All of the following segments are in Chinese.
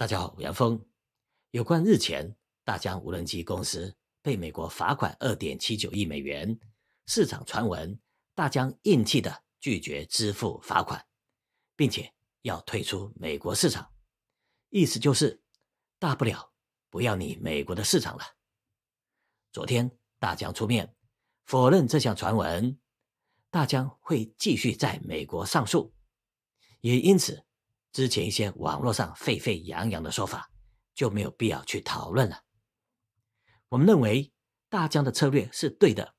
大家好，我是杨峰。有关日前大疆无人机公司被美国罚款2.79亿美元，市场传闻大疆硬气的拒绝支付罚款，并且要退出美国市场，意思就是大不了不要你美国的市场了。昨天大疆出面否认这项传闻，大疆会继续在美国上诉，也因此。之前一些网络上沸沸扬扬的说法就没有必要去讨论了。我们认为大疆的策略是对的，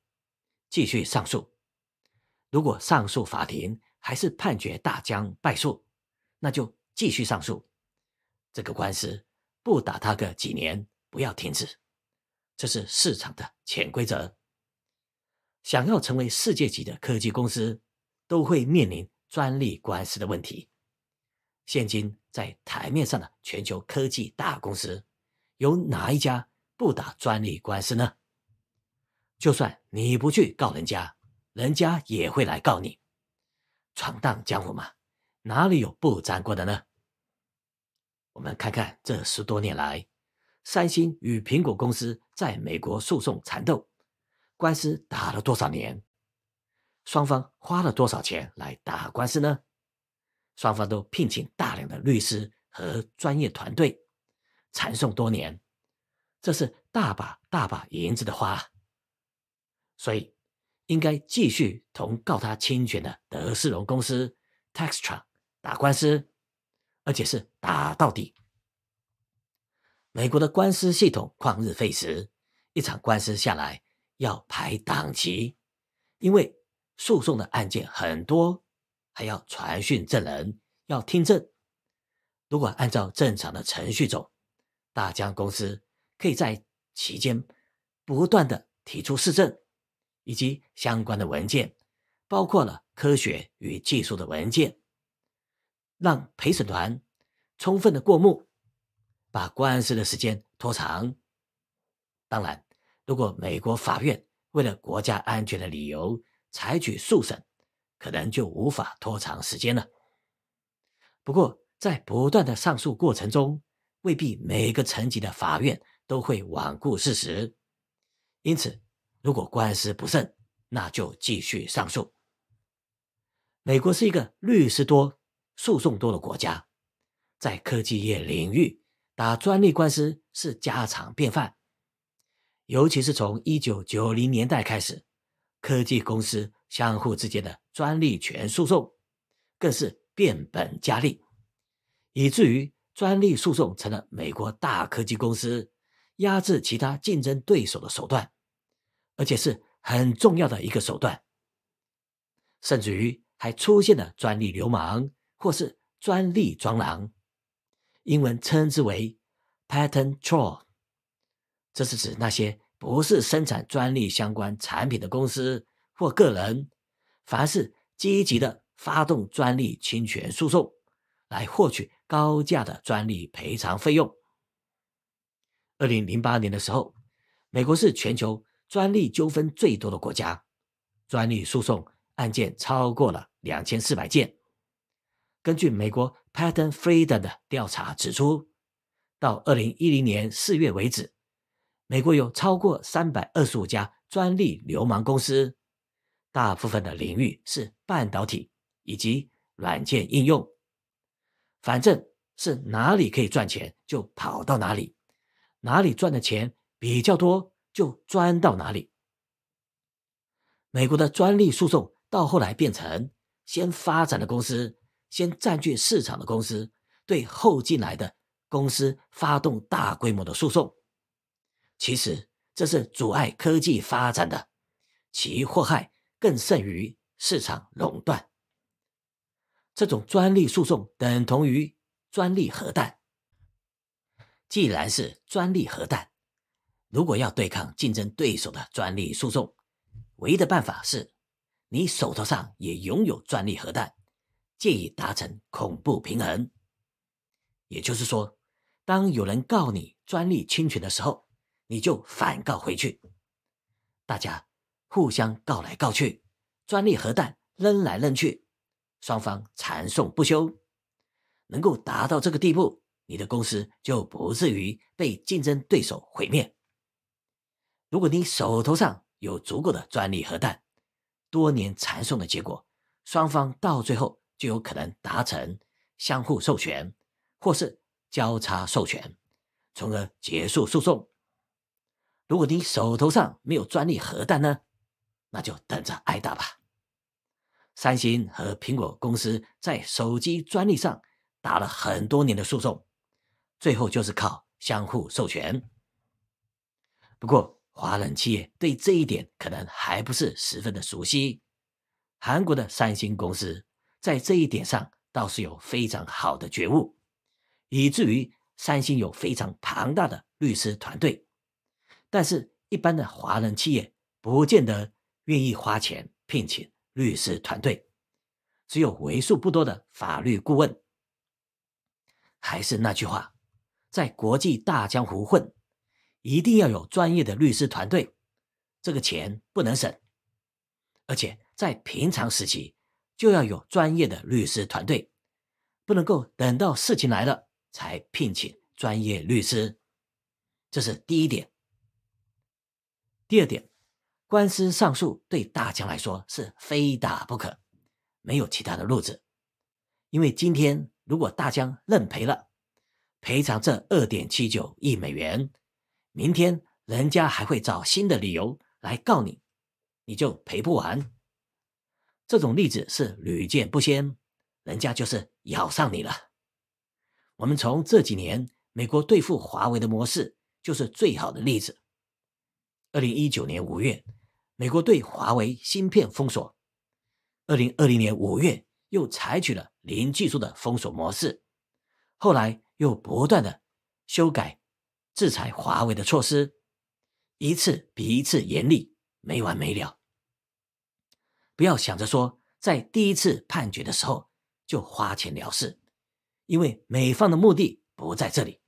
继续上诉。如果上诉法庭还是判决大疆败诉，那就继续上诉。这个官司不打他个几年不要停止，这是市场的潜规则。想要成为世界级的科技公司，都会面临专利官司的问题。现今在台面上的全球科技大公司，有哪一家不打专利官司呢？就算你不去告人家，人家也会来告你。闯荡江湖嘛，哪里有不沾过的呢？我们看看这十多年来，三星与苹果公司在美国诉讼缠斗，官司打了多少年？双方花了多少钱来打官司呢？双方都聘请大量的律师和专业团队，缠讼多年，这是大把大把银子的花。所以，应该继续同告他侵权的德士隆公司 t e x t r a 打官司，而且是打到底。美国的官司系统旷日费时，一场官司下来要排档期，因为诉讼的案件很多。还要传讯证人，要听证。如果按照正常的程序走，大疆公司可以在期间不断的提出示证以及相关的文件，包括了科学与技术的文件，让陪审团充分的过目，把官司的时间拖长。当然，如果美国法院为了国家安全的理由采取速审。可能就无法拖长时间了。不过，在不断的上诉过程中，未必每个层级的法院都会罔顾事实。因此，如果官司不胜，那就继续上诉。美国是一个律师多、诉讼多的国家，在科技业领域打专利官司是家常便饭。尤其是从一九九零年代开始，科技公司。相互之间的专利权诉讼更是变本加厉，以至于专利诉讼成了美国大科技公司压制其他竞争对手的手段，而且是很重要的一个手段。甚至于还出现了专利流氓或是专利装螂，英文称之为 “patent troll”，这是指那些不是生产专利相关产品的公司。或个人，凡是积极的发动专利侵权诉讼，来获取高价的专利赔偿费用。二零零八年的时候，美国是全球专利纠纷最多的国家，专利诉讼案件超过了两千四百件。根据美国 Patent Freedom 的调查指出，到二零一零年四月为止，美国有超过三百二十五家专利流氓公司。大部分的领域是半导体以及软件应用，反正是哪里可以赚钱就跑到哪里，哪里赚的钱比较多就钻到哪里。美国的专利诉讼到后来变成先发展的公司、先占据市场的公司对后进来的公司发动大规模的诉讼，其实这是阻碍科技发展的其祸害。更甚于市场垄断，这种专利诉讼等同于专利核弹。既然是专利核弹，如果要对抗竞争对手的专利诉讼，唯一的办法是，你手头上也拥有专利核弹，借以达成恐怖平衡。也就是说，当有人告你专利侵权的时候，你就反告回去。大家。互相告来告去，专利核弹扔来扔去，双方缠讼不休。能够达到这个地步，你的公司就不至于被竞争对手毁灭。如果你手头上有足够的专利核弹，多年缠讼的结果，双方到最后就有可能达成相互授权或是交叉授权，从而结束诉讼。如果你手头上没有专利核弹呢？那就等着挨打吧。三星和苹果公司在手机专利上打了很多年的诉讼，最后就是靠相互授权。不过，华人企业对这一点可能还不是十分的熟悉。韩国的三星公司在这一点上倒是有非常好的觉悟，以至于三星有非常庞大的律师团队。但是，一般的华人企业不见得。愿意花钱聘请律师团队，只有为数不多的法律顾问。还是那句话，在国际大江湖混，一定要有专业的律师团队。这个钱不能省，而且在平常时期就要有专业的律师团队，不能够等到事情来了才聘请专业律师。这是第一点。第二点。官司上诉对大疆来说是非打不可，没有其他的路子。因为今天如果大疆认赔了，赔偿这二点七九亿美元，明天人家还会找新的理由来告你，你就赔不完。这种例子是屡见不鲜，人家就是咬上你了。我们从这几年美国对付华为的模式就是最好的例子。二零一九年五月。美国对华为芯片封锁，二零二零年五月又采取了零技术的封锁模式，后来又不断的修改制裁华为的措施，一次比一次严厉，没完没了。不要想着说在第一次判决的时候就花钱了事，因为美方的目的不在这里，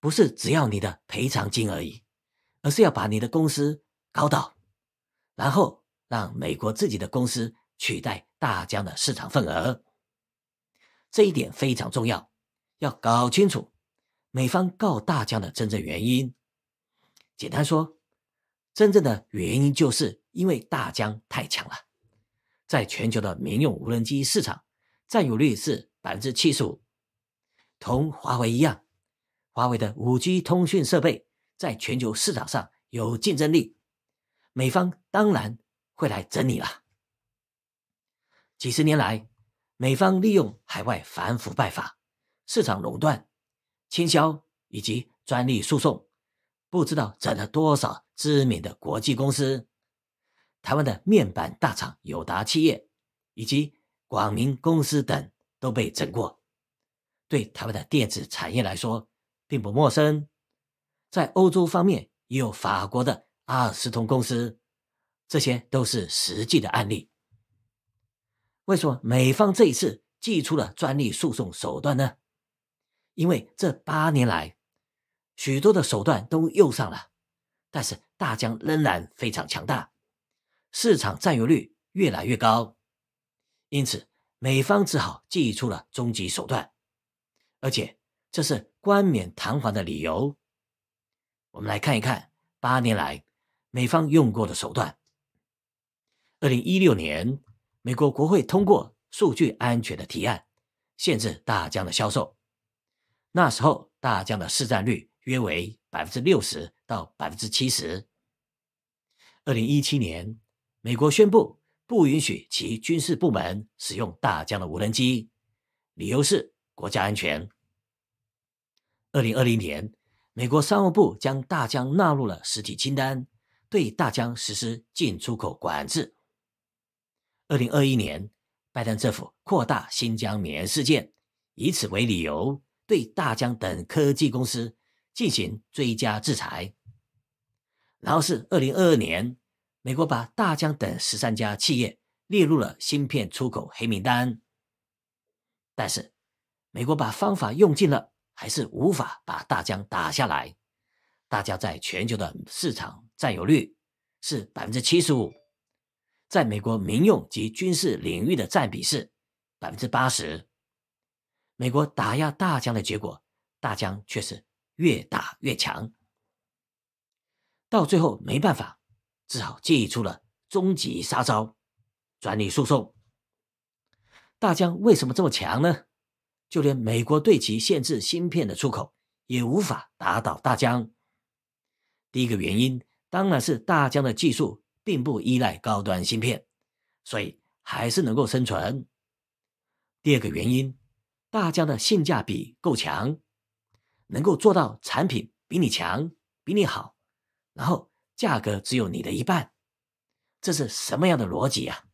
不是只要你的赔偿金而已，而是要把你的公司搞倒。然后让美国自己的公司取代大疆的市场份额，这一点非常重要，要搞清楚美方告大疆的真正原因。简单说，真正的原因就是因为大疆太强了，在全球的民用无人机市场占有率是百分之七十五，同华为一样，华为的五 G 通讯设备在全球市场上有竞争力。美方当然会来整你了。几十年来，美方利用海外反腐败法、市场垄断、倾销以及专利诉讼，不知道整了多少知名的国际公司。台湾的面板大厂友达、企业以及广明公司等都被整过，对台湾的电子产业来说并不陌生。在欧洲方面，也有法国的。阿尔斯通公司，这些都是实际的案例。为什么美方这一次祭出了专利诉讼手段呢？因为这八年来，许多的手段都用上了，但是大疆仍然非常强大，市场占有率越来越高，因此美方只好祭出了终极手段，而且这是冠冕堂皇的理由。我们来看一看八年来。美方用过的手段。二零一六年，美国国会通过数据安全的提案，限制大疆的销售。那时候，大疆的市占率约为百分之六十到百分之七十。二零一七年，美国宣布不允许其军事部门使用大疆的无人机，理由是国家安全。二零二零年，美国商务部将大疆纳入了实体清单。对大疆实施进出口管制。二零二一年，拜登政府扩大新疆棉事件，以此为理由对大疆等科技公司进行追加制裁。然后是二零二二年，美国把大疆等十三家企业列入了芯片出口黑名单。但是，美国把方法用尽了，还是无法把大疆打下来。大家在全球的市场。占有率是百分之七十五，在美国民用及军事领域的占比是百分之八十。美国打压大疆的结果，大疆却是越打越强，到最后没办法，只好祭出了终极杀招——专利诉讼。大疆为什么这么强呢？就连美国对其限制芯片的出口也无法打倒大疆。第一个原因。当然是大疆的技术并不依赖高端芯片，所以还是能够生存。第二个原因，大疆的性价比够强，能够做到产品比你强、比你好，然后价格只有你的一半，这是什么样的逻辑啊？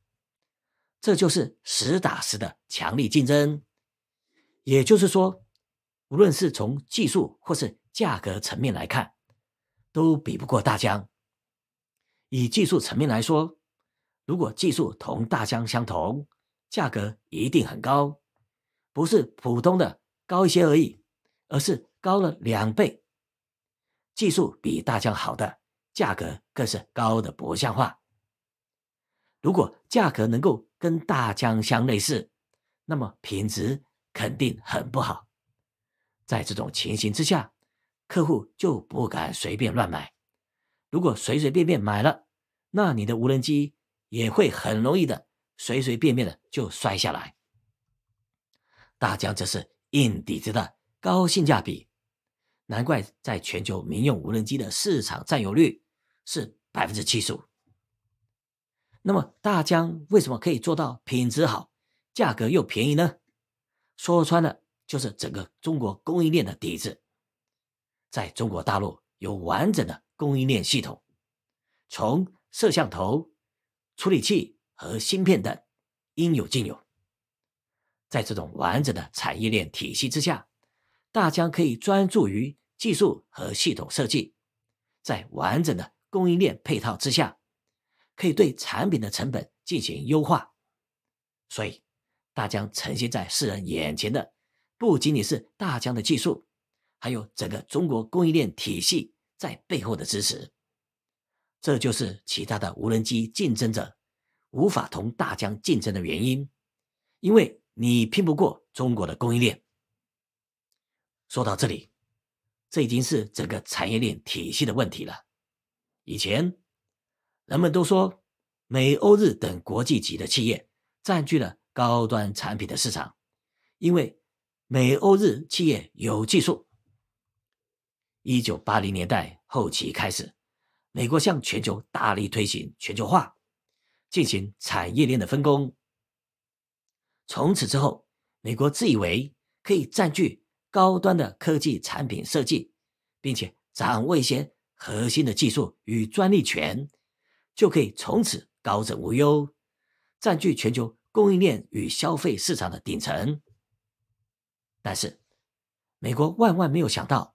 这就是实打实的强力竞争。也就是说，无论是从技术或是价格层面来看，都比不过大疆。以技术层面来说，如果技术同大疆相同，价格一定很高，不是普通的高一些而已，而是高了两倍。技术比大疆好的，价格更是高的不像话。如果价格能够跟大疆相类似，那么品质肯定很不好。在这种情形之下，客户就不敢随便乱买。如果随随便便买了，那你的无人机也会很容易的随随便便的就摔下来。大疆这是硬底子的高性价比，难怪在全球民用无人机的市场占有率是百分之七十五。那么大疆为什么可以做到品质好、价格又便宜呢？说穿了就是整个中国供应链的底子，在中国大陆有完整的。供应链系统，从摄像头、处理器和芯片等，应有尽有。在这种完整的产业链体系之下，大疆可以专注于技术和系统设计。在完整的供应链配套之下，可以对产品的成本进行优化。所以，大疆呈现在世人眼前的，不仅仅是大疆的技术，还有整个中国供应链体系。在背后的支持，这就是其他的无人机竞争者无法同大疆竞争的原因，因为你拼不过中国的供应链。说到这里，这已经是整个产业链体系的问题了。以前人们都说，美欧日等国际级的企业占据了高端产品的市场，因为美欧日企业有技术。一九八零年代后期开始，美国向全球大力推行全球化，进行产业链的分工。从此之后，美国自以为可以占据高端的科技产品设计，并且掌握一些核心的技术与专利权，就可以从此高枕无忧，占据全球供应链与消费市场的顶层。但是，美国万万没有想到。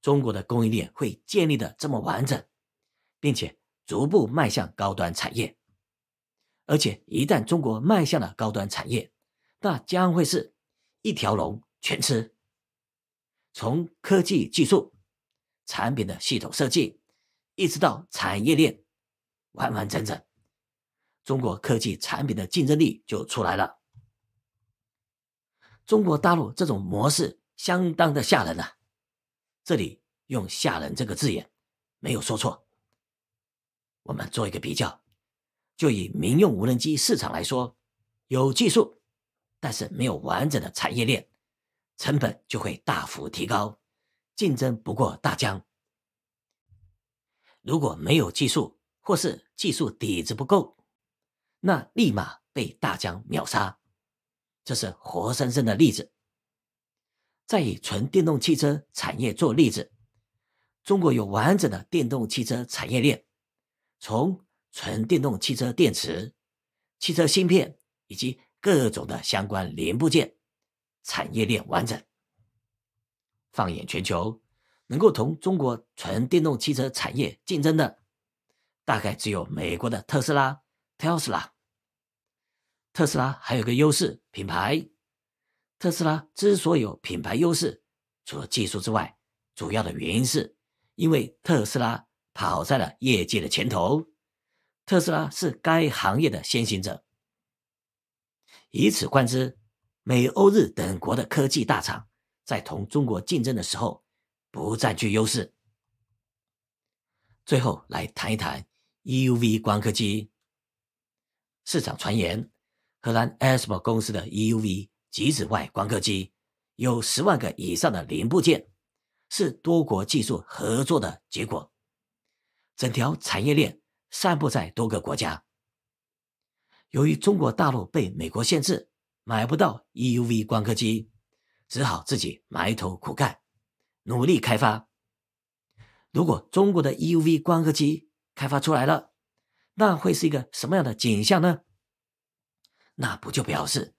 中国的供应链会建立的这么完整，并且逐步迈向高端产业，而且一旦中国迈向了高端产业，那将会是一条龙全吃，从科技技术产品的系统设计，一直到产业链完完整整，中国科技产品的竞争力就出来了。中国大陆这种模式相当的吓人呐。这里用“吓人”这个字眼，没有说错。我们做一个比较，就以民用无人机市场来说，有技术，但是没有完整的产业链，成本就会大幅提高，竞争不过大疆。如果没有技术，或是技术底子不够，那立马被大疆秒杀，这是活生生的例子。再以纯电动汽车产业做例子，中国有完整的电动汽车产业链，从纯电动汽车电池、汽车芯片以及各种的相关零部件，产业链完整。放眼全球，能够同中国纯电动汽车产业竞争的，大概只有美国的特斯拉 （Tesla）。特斯拉还有个优势，品牌。特斯拉之所以有品牌优势，除了技术之外，主要的原因是，因为特斯拉跑在了业界的前头。特斯拉是该行业的先行者。以此观之，美欧日等国的科技大厂在同中国竞争的时候，不占据优势。最后来谈一谈 EUV 光刻机。市场传言，荷兰 ASML 公司的 EUV。极紫外光刻机有十万个以上的零部件，是多国技术合作的结果。整条产业链散布在多个国家。由于中国大陆被美国限制，买不到 EUV 光刻机，只好自己埋头苦干，努力开发。如果中国的 EUV 光刻机开发出来了，那会是一个什么样的景象呢？那不就表示？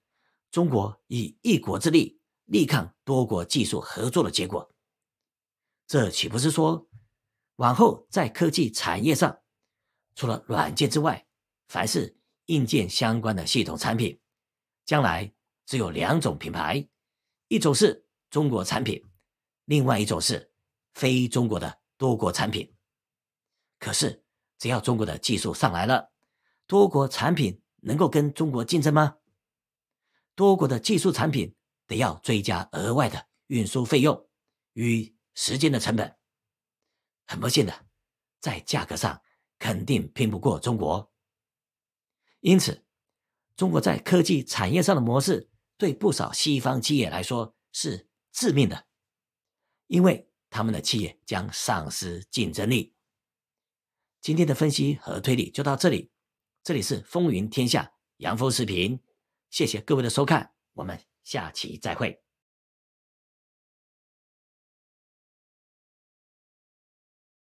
中国以一国之力力抗多国技术合作的结果，这岂不是说，往后在科技产业上，除了软件之外，凡是硬件相关的系统产品，将来只有两种品牌，一种是中国产品，另外一种是非中国的多国产品。可是，只要中国的技术上来了，多国产品能够跟中国竞争吗？多国的技术产品得要追加额外的运输费用与时间的成本，很不幸的，在价格上肯定拼不过中国。因此，中国在科技产业上的模式对不少西方企业来说是致命的，因为他们的企业将丧失竞争力。今天的分析和推理就到这里，这里是风云天下杨峰视频。谢谢各位的收看，我们下期再会。